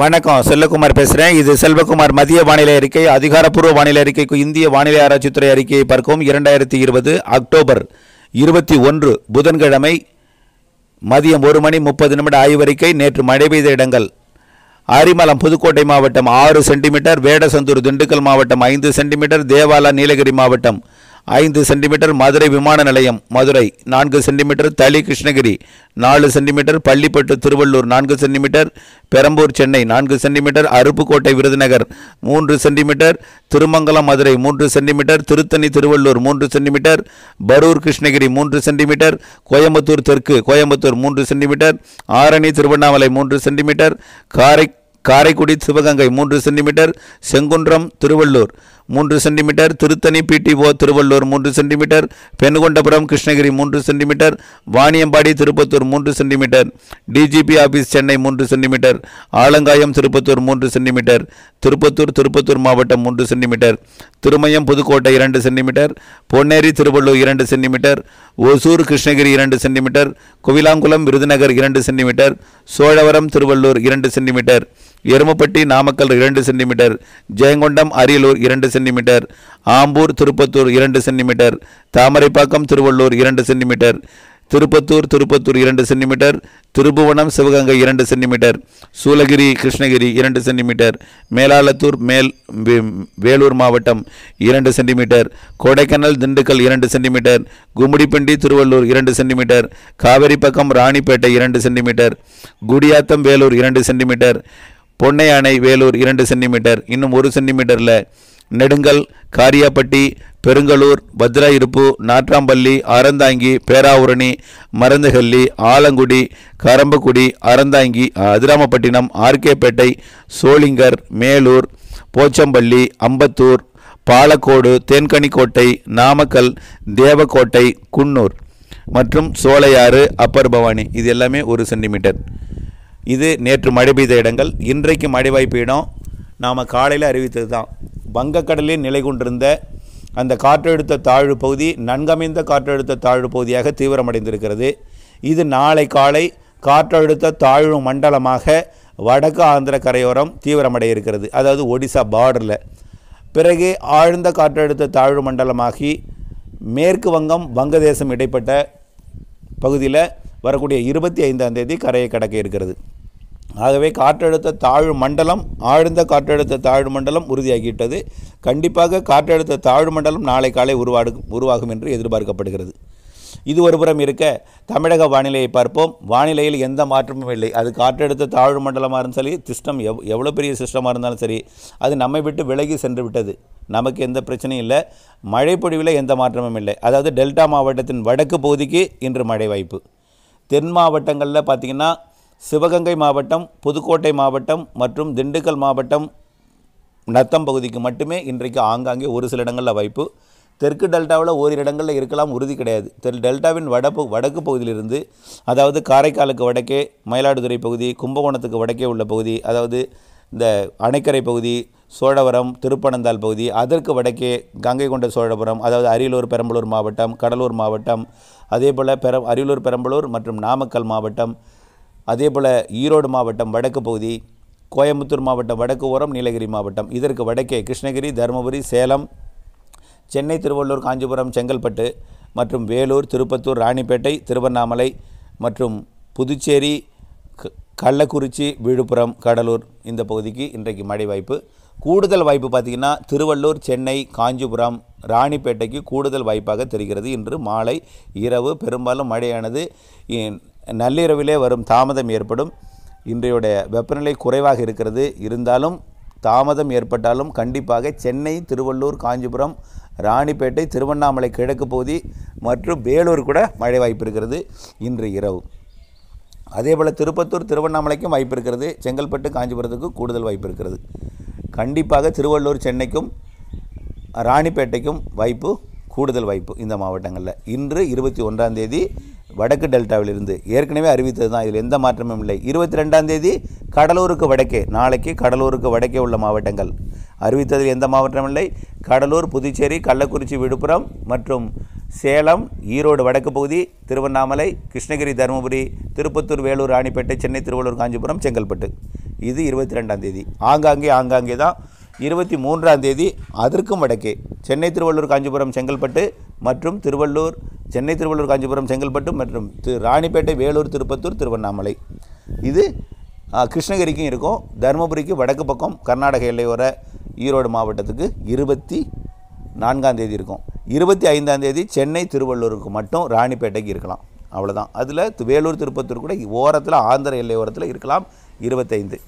வணக்கம் செல்லகுமார் பேசுகிறேன் இது செல்வகுமார் மதிய வானிலை அறிக்கை அதிகாரப்பூர்வ வானிலை அறிக்கைக்கு இந்திய வானிலை ஆராய்ச்சித்துறை அறிக்கையை பார்க்கவும் இரண்டாயிரத்தி இருபது அக்டோபர் இருபத்தி ஒன்று புதன்கிழமை மதியம் ஒரு மணி முப்பது நிமிட ஆய்வறிக்கை நேற்று மழை பெய்த இடங்கள் ஆரிமலம் புதுக்கோட்டை மாவட்டம் ஆறு சென்டிமீட்டர் வேடசந்தூர் திண்டுக்கல் மாவட்டம் ஐந்து சென்டிமீட்டர் தேவாலா நீலகிரி மாவட்டம் ஐந்து சென்டிமீட்டர் மதுரை விமான நிலையம் மதுரை நான்கு சென்டிமீட்டர் தளி கிருஷ்ணகிரி நாலு சென்டிமீட்டர் பள்ளிப்பட்டு திருவள்ளூர் நான்கு சென்டிமீட்டர் பெரம்பூர் சென்னை நான்கு சென்டிமீட்டர் அருப்புக்கோட்டை விருதுநகர் மூன்று சென்டிமீட்டர் திருமங்கலம் மதுரை மூன்று சென்டிமீட்டர் திருத்தணி திருவள்ளூர் மூன்று சென்டிமீட்டர் பரூர் கிருஷ்ணகிரி மூன்று சென்டிமீட்டர் கோயம்புத்தூர் தெற்கு கோயம்புத்தூர் மூன்று சென்டிமீட்டர் ஆரணி திருவண்ணாமலை மூன்று சென்டிமீட்டர் காரை காரைக்குடி சிவகங்கை மூன்று சென்டிமீட்டர் செங்குன்றம் திருவள்ளூர் மூன்று சென்டிமீட்டர் திருத்தணி பிடிஓ திருவள்ளூர் மூன்று சென்டிமீட்டர் பெண்கொண்டபுரம் கிருஷ்ணகிரி மூன்று சென்டிமீட்டர் வாணியம்பாடி திருப்பத்தூர் மூன்று சென்டிமீட்டர் டிஜிபி ஆஃபீஸ் சென்னை மூன்று சென்டிமீட்டர் ஆலங்காயம் திருப்பத்தூர் மூன்று சென்டிமீட்டர் திருப்பத்தூர் திருப்பத்தூர் மாவட்டம் மூன்று சென்டிமீட்டர் திருமயம் புதுக்கோட்டை இரண்டு சென்டிமீட்டர் பொன்னேரி திருவள்ளூர் இரண்டு சென்டிமீட்டர் ஒசூர் கிருஷ்ணகிரி இரண்டு சென்டிமீட்டர் குவிலாங்குளம் விருதுநகர் இரண்டு சென்டிமீட்டர் சோழவரம் திருவள்ளூர் இரண்டு சென்டிமீட்டர் எருமப்பட்டி நாமக்கல் இரண்டு சென்டிமீட்டர் ஜெயங்கொண்டம் அரியலூர் இரண்டு சென்டிமீட்டர் ஆம்பூர் திருப்பத்தூர் இரண்டு சென்டிமீட்டர் தாமரைப்பாக்கம் திருவள்ளூர் இரண்டு சென்டிமீட்டர் திருப்பத்தூர் திருப்பத்தூர் இரண்டு சென்டிமீட்டர் திருபுவனம் சிவகங்கை இரண்டு சென்டிமீட்டர் சூலகிரி கிருஷ்ணகிரி இரண்டு சென்டிமீட்டர் மேலாளத்தூர் மேல் வேலூர் மாவட்டம் இரண்டு சென்டிமீட்டர் கொடைக்கானல் திண்டுக்கல் இரண்டு சென்டிமீட்டர் கும்மிடிப்பண்டி திருவள்ளூர் இரண்டு சென்டிமீட்டர் காவேரி பக்கம் ராணிப்பேட்டை இரண்டு சென்டிமீட்டர் குடியாத்தம் வேலூர் இரண்டு சென்டிமீட்டர் பொன்னையானை வேலூர் இரண்டு சென்டிமீட்டர் இன்னும் ஒரு சென்டிமீட்டரில் நெடுங்கல் காரியாப்பட்டி பெருங்கலூர் பத்ராயிருப்பு நாற்றாம்பள்ளி அறந்தாங்கி பேராவூரணி மருந்துகள்ளி ஆலங்குடி கரம்பக்குடி அறந்தாங்கி அதிராமப்பட்டினம் ஆர்கேபேட்டை சோளிங்கர் மேலூர் போச்சம்பள்ளி அம்பத்தூர் பாலக்கோடு தேன்கனிக்கோட்டை நாமக்கல் தேவக்கோட்டை குன்னூர் மற்றும் சோலையாறு அப்பர் பவானி இது எல்லாமே ஒரு சென்டிமீட்டர் இது நேற்று மழை பெய்த இடங்கள் இன்றைக்கு மழை வாய்ப்பு இடம் நாம் காலையில் அறிவித்தது தான் வங்கக்கடலில் நிலை கொண்டிருந்த அந்த காற்றழுத்த தாழ்வு பகுதி நன்கமைந்த காற்றழுத்த தாழ்வு பகுதியாக தீவிரமடைந்திருக்கிறது இது நாளை காலை காற்றழுத்த தாழ்வு மண்டலமாக வடக்கு ஆந்திர கரையோரம் தீவிரமடைய இருக்கிறது அதாவது ஒடிசா பார்டரில் பிறகு ஆழ்ந்த காற்றழுத்த தாழ்வு மண்டலமாகி மேற்கு வங்கம் வங்கதேசம் இடைப்பட்ட பகுதியில் வரக்கூடிய இருபத்தி ஐந்தாம் தேதி கரையை கடக்க இருக்கிறது ஆகவே காற்றழுத்த தாழ்வு மண்டலம் ஆழ்ந்த காற்றழுத்த தாழ்வு மண்டலம் உறுதியாகிவிட்டது கண்டிப்பாக காற்றழுத்த தாழ்வு மண்டலம் நாளை காலை உருவாகும் உருவாகும் என்று எதிர்பார்க்கப்படுகிறது இது ஒருபுறம் இருக்க தமிழக வானிலையை பார்ப்போம் வானிலையில் எந்த மாற்றமும் இல்லை அது காற்றழுத்த தாழ்வு மண்டலமாக இருந்தாலும் சரி சிஸ்டம் எவ் எவ்வளோ பெரிய சிஸ்டமாக இருந்தாலும் சரி அது நம்மை விட்டு விலகி சென்று விட்டது நமக்கு எந்த பிரச்சனையும் இல்லை மழைப்பொழிவில் எந்த மாற்றமும் இல்லை அதாவது டெல்டா மாவட்டத்தின் வடக்கு பகுதிக்கு இன்று மழை வாய்ப்பு தென் மாவட்டங்களில் பார்த்திங்கன்னா சிவகங்கை மாவட்டம் புதுக்கோட்டை மாவட்டம் மற்றும் திண்டுக்கல் மாவட்டம் நத்தம் பகுதிக்கு மட்டுமே இன்றைக்கு ஆங்காங்கே ஒரு சில இடங்களில் வாய்ப்பு தெற்கு டெல்டாவில் ஓரிரு இடங்களில் இருக்கலாம் உறுதி கிடையாது டெல்டாவின் வடப்பு வடக்கு பகுதியிலிருந்து அதாவது காரைக்காலுக்கு வடக்கே மயிலாடுதுறை பகுதி கும்பகோணத்துக்கு வடக்கே உள்ள பகுதி அதாவது இந்த அணைக்கரை பகுதி சோழவரம் திருப்பனந்தாள் பகுதி அதற்கு வடக்கே கங்கை கொண்ட சோழபுரம் அதாவது அரியலூர் பெரம்பலூர் மாவட்டம் கடலூர் மாவட்டம் அதே போல் பெர அரியலூர் பெரம்பலூர் மற்றும் நாமக்கல் மாவட்டம் அதே போல் ஈரோடு மாவட்டம் வடக்கு பகுதி கோயம்புத்தூர் மாவட்டம் வடக்கு ஓரம் நீலகிரி மாவட்டம் இதற்கு வடக்கே கிருஷ்ணகிரி தருமபுரி சேலம் சென்னை திருவள்ளூர் காஞ்சிபுரம் செங்கல்பட்டு மற்றும் வேலூர் திருப்பத்தூர் ராணிப்பேட்டை திருவண்ணாமலை மற்றும் புதுச்சேரி கள்ளக்குறிச்சி விழுப்புரம் கடலூர் இந்த பகுதிக்கு இன்றைக்கு மழை வாய்ப்பு கூடுதல் வாய்ப்பு பார்த்திங்கன்னா திருவள்ளூர் சென்னை காஞ்சிபுரம் ராணிப்பேட்டைக்கு கூடுதல் வாய்ப்பாக தெரிகிறது இன்று மாலை இரவு பெரும்பாலும் மழையானது நள்ளிரவிலே வரும் தாமதம் ஏற்படும் இன்றையுடைய வெப்பநிலை குறைவாக இருக்கிறது இருந்தாலும் தாமதம் ஏற்பட்டாலும் கண்டிப்பாக சென்னை திருவள்ளூர் காஞ்சிபுரம் ராணிப்பேட்டை திருவண்ணாமலை கிழக்கு பகுதி மற்றும் வேலூர் கூட மழை வாய்ப்பு இருக்கிறது இன்று இரவு அதேபோல் திருப்பத்தூர் திருவண்ணாமலைக்கும் வாய்ப்பு இருக்கிறது செங்கல்பட்டு காஞ்சிபுரத்துக்கு கூடுதல் வாய்ப்பு இருக்கிறது கண்டிப்பாக திருவள்ளூர் சென்னைக்கும் ராணிப்பேட்டைக்கும் வாய்ப்பு கூடுதல் வாய்ப்பு இந்த மாவட்டங்களில் இன்று இருபத்தி ஒன்றாம் தேதி வடக்கு டெல்டாவிலிருந்து ஏற்கனவே அறிவித்தது தான் இதில் எந்த மாற்றமும் இல்லை இருபத்தி ரெண்டாம் தேதி கடலூருக்கு வடக்கே நாளைக்கு கடலூருக்கு வடக்கே உள்ள மாவட்டங்கள் அறிவித்ததில் எந்த மாவட்டமும் இல்லை கடலூர் புதுச்சேரி கள்ளக்குறிச்சி விழுப்புரம் மற்றும் சேலம் ஈரோடு வடக்கு பகுதி திருவண்ணாமலை கிருஷ்ணகிரி தருமபுரி திருப்பத்தூர் வேலூர் ராணிப்பேட்டை சென்னை திருவள்ளூர் காஞ்சிபுரம் செங்கல்பட்டு இது இருபத்தி ரெண்டாம் தேதி ஆங்காங்கே ஆங்காங்கே தான் இருபத்தி மூன்றாம் தேதி அதற்கும் வடக்கே சென்னை திருவள்ளூர் காஞ்சிபுரம் செங்கல்பட்டு மற்றும் திருவள்ளூர் சென்னை திருவள்ளூர் காஞ்சிபுரம் செங்கல்பட்டு மற்றும் திரு ராணிப்பேட்டை வேலூர் திருப்பத்தூர் திருவண்ணாமலை இது கிருஷ்ணகிரிக்கும் இருக்கும் தருமபுரிக்கு வடக்கு பக்கம் கர்நாடக எல்லையோர ஈரோடு மாவட்டத்துக்கு இருபத்தி நான்காம் தேதி இருக்கும் இருபத்தி ஐந்தாம் தேதி சென்னை திருவள்ளூருக்கு மட்டும் ராணிப்பேட்டைக்கு இருக்கலாம் அவ்வளோதான் அதில் வேலூர் திருப்பத்தூர் கூட ஓரத்தில் ஆந்திர எல்லை ஓரத்தில் இருக்கலாம் இருபத்தைந்து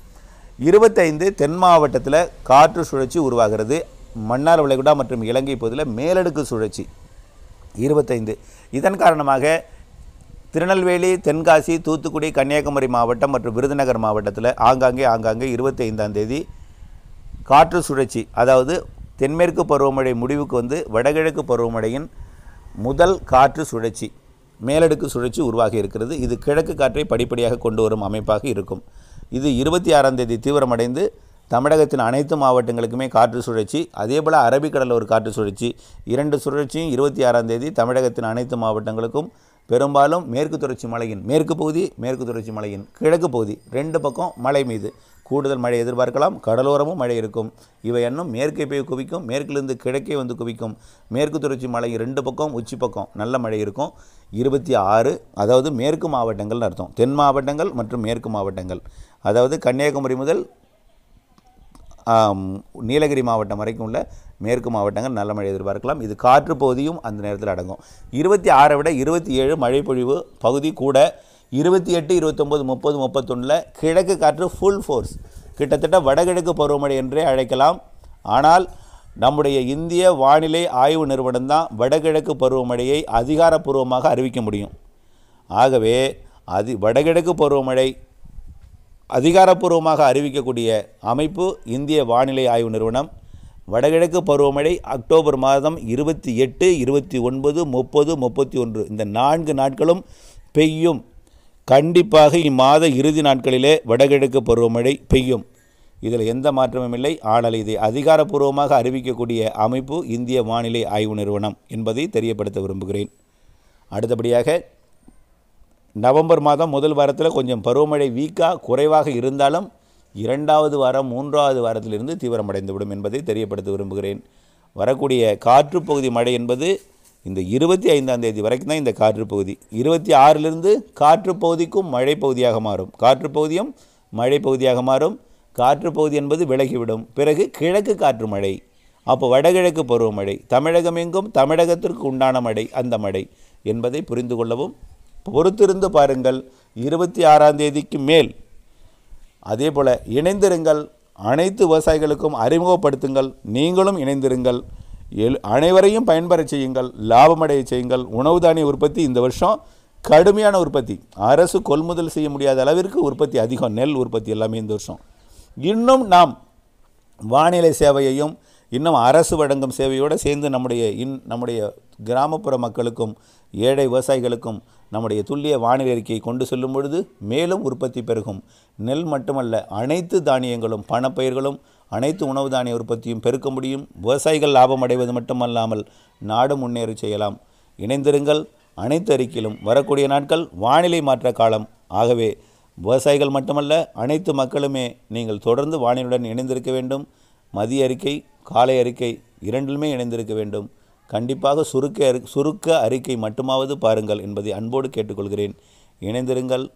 இருபத்தைந்து தென் மாவட்டத்தில் காற்று சுழற்சி உருவாகிறது மன்னார் வளைகுடா மற்றும் இலங்கை பகுதியில் மேலடுக்கு சுழற்சி இருபத்தைந்து இதன் காரணமாக திருநெல்வேலி தென்காசி தூத்துக்குடி கன்னியாகுமரி மாவட்டம் மற்றும் விருதுநகர் மாவட்டத்தில் ஆங்காங்கே ஆங்காங்கே இருபத்தைந்தாம் தேதி காற்று சுழற்சி அதாவது தென்மேற்கு பருவமழை முடிவுக்கு வந்து வடகிழக்கு பருவமழையின் முதல் காற்று சுழற்சி மேலடுக்கு சுழற்சி உருவாகி இருக்கிறது இது கிழக்கு காற்றை படிப்படியாக கொண்டு வரும் அமைப்பாக இருக்கும் இது இருபத்தி ஆறாம் தேதி தீவிரமடைந்து தமிழகத்தின் அனைத்து மாவட்டங்களுக்குமே காற்று சுழற்சி அதே போல் அரபிக்கடலில் ஒரு காற்று சுழற்சி இரண்டு சுழற்சியும் இருபத்தி ஆறாம் தேதி தமிழகத்தின் அனைத்து மாவட்டங்களுக்கும் பெரும்பாலும் மேற்கு தொடர்ச்சி மலையின் மேற்கு பகுதி மேற்கு தொடர்ச்சி மலையின் கிழக்கு பகுதி ரெண்டு பக்கம் மழை மீது கூடுதல் மழை எதிர்பார்க்கலாம் கடலோரமும் மழை இருக்கும் இவை எண்ணம் மேற்கே போய் குவிக்கும் மேற்கிலிருந்து கிழக்கே வந்து குவிக்கும் மேற்கு தொடர்ச்சி மலையின் ரெண்டு பக்கம் உச்சி பக்கம் நல்ல மழை இருக்கும் இருபத்தி ஆறு அதாவது மேற்கு மாவட்டங்கள்னு அர்த்தம் தென் மாவட்டங்கள் மற்றும் மேற்கு மாவட்டங்கள் அதாவது கன்னியாகுமரி முதல் நீலகிரி மாவட்டம் வரைக்கும் உள்ள மேற்கு மாவட்டங்கள் நல்ல மழை எதிர்பார்க்கலாம் இது காற்று பகுதியும் அந்த நேரத்தில் அடங்கும் இருபத்தி ஆறை விட இருபத்தி ஏழு மழை பொழிவு பகுதி கூட இருபத்தி எட்டு இருபத்தொம்போது முப்பது முப்பத்தொன்னில் கிழக்கு காற்று ஃபுல் ஃபோர்ஸ் கிட்டத்தட்ட வடகிழக்கு பருவமழை என்றே அழைக்கலாம் ஆனால் நம்முடைய இந்திய வானிலை ஆய்வு நிறுவனம் தான் வடகிழக்கு பருவமழையை அதிகாரப்பூர்வமாக அறிவிக்க முடியும் ஆகவே அது வடகிழக்கு பருவமழை அதிகாரப்பூர்வமாக அறிவிக்கக்கூடிய அமைப்பு இந்திய வானிலை ஆய்வு நிறுவனம் வடகிழக்கு பருவமழை அக்டோபர் மாதம் இருபத்தி எட்டு இருபத்தி ஒன்பது முப்பது முப்பத்தி ஒன்று இந்த நான்கு நாட்களும் பெய்யும் கண்டிப்பாக இம்மாத இறுதி நாட்களிலே வடகிழக்கு பருவமழை பெய்யும் இதில் எந்த மாற்றமும் இல்லை ஆனால் இதை அதிகாரப்பூர்வமாக அறிவிக்கக்கூடிய அமைப்பு இந்திய வானிலை ஆய்வு நிறுவனம் என்பதை தெரியப்படுத்த விரும்புகிறேன் அடுத்தபடியாக நவம்பர் மாதம் முதல் வாரத்தில் கொஞ்சம் பருவமழை வீக்காக குறைவாக இருந்தாலும் இரண்டாவது வாரம் மூன்றாவது வாரத்திலிருந்து தீவிரமடைந்துவிடும் என்பதை தெரியப்படுத்த விரும்புகிறேன் வரக்கூடிய காற்றுப்பகுதி மழை என்பது இந்த இருபத்தி ஐந்தாம் தேதி வரைக்கும் தான் இந்த காற்றுப்பகுதி இருபத்தி ஆறிலிருந்து காற்றுப்பகுதிக்கும் மழை பகுதியாக மாறும் காற்றுப்பகுதியும் மழை பகுதியாக மாறும் காற்றுப்பகுதி என்பது விலகிவிடும் பிறகு கிழக்கு காற்று மழை அப்போ வடகிழக்கு பருவமழை தமிழகம் எங்கும் தமிழகத்திற்கு உண்டான மழை அந்த மழை என்பதை புரிந்து கொள்ளவும் பொறுத்திருந்து பாருங்கள் இருபத்தி ஆறாம் தேதிக்கு மேல் அதே போல் இணைந்திருங்கள் அனைத்து விவசாயிகளுக்கும் அறிமுகப்படுத்துங்கள் நீங்களும் இணைந்திருங்கள் எல் அனைவரையும் பயன்பெற செய்யுங்கள் லாபமடைய செய்யுங்கள் உணவு தானிய உற்பத்தி இந்த வருஷம் கடுமையான உற்பத்தி அரசு கொள்முதல் செய்ய முடியாத அளவிற்கு உற்பத்தி அதிகம் நெல் உற்பத்தி எல்லாமே இந்த வருஷம் இன்னும் நாம் வானிலை சேவையையும் இன்னும் அரசு வழங்கும் சேவையோடு சேர்ந்து நம்முடைய இன் நம்முடைய கிராமப்புற மக்களுக்கும் ஏழை விவசாயிகளுக்கும் நம்முடைய துல்லிய வானிலை அறிக்கையை கொண்டு செல்லும் பொழுது மேலும் உற்பத்தி பெருகும் நெல் மட்டுமல்ல அனைத்து தானியங்களும் பணப்பயிர்களும் அனைத்து உணவு தானிய உற்பத்தியும் பெருக்க முடியும் விவசாயிகள் லாபம் அடைவது மட்டுமல்லாமல் நாடு முன்னேறி செய்யலாம் இணைந்திருங்கள் அனைத்து அறிக்கையிலும் வரக்கூடிய நாட்கள் வானிலை மாற்ற காலம் ஆகவே விவசாயிகள் மட்டுமல்ல அனைத்து மக்களுமே நீங்கள் தொடர்ந்து வானிலையுடன் இணைந்திருக்க வேண்டும் மதிய அறிக்கை காலை அறிக்கை இரண்டிலுமே இணைந்திருக்க வேண்டும் கண்டிப்பாக சுருக்க சுருக்க அறிக்கை மட்டுமாவது பாருங்கள் என்பதை அன்போடு கேட்டுக்கொள்கிறேன் இணைந்திருங்கள்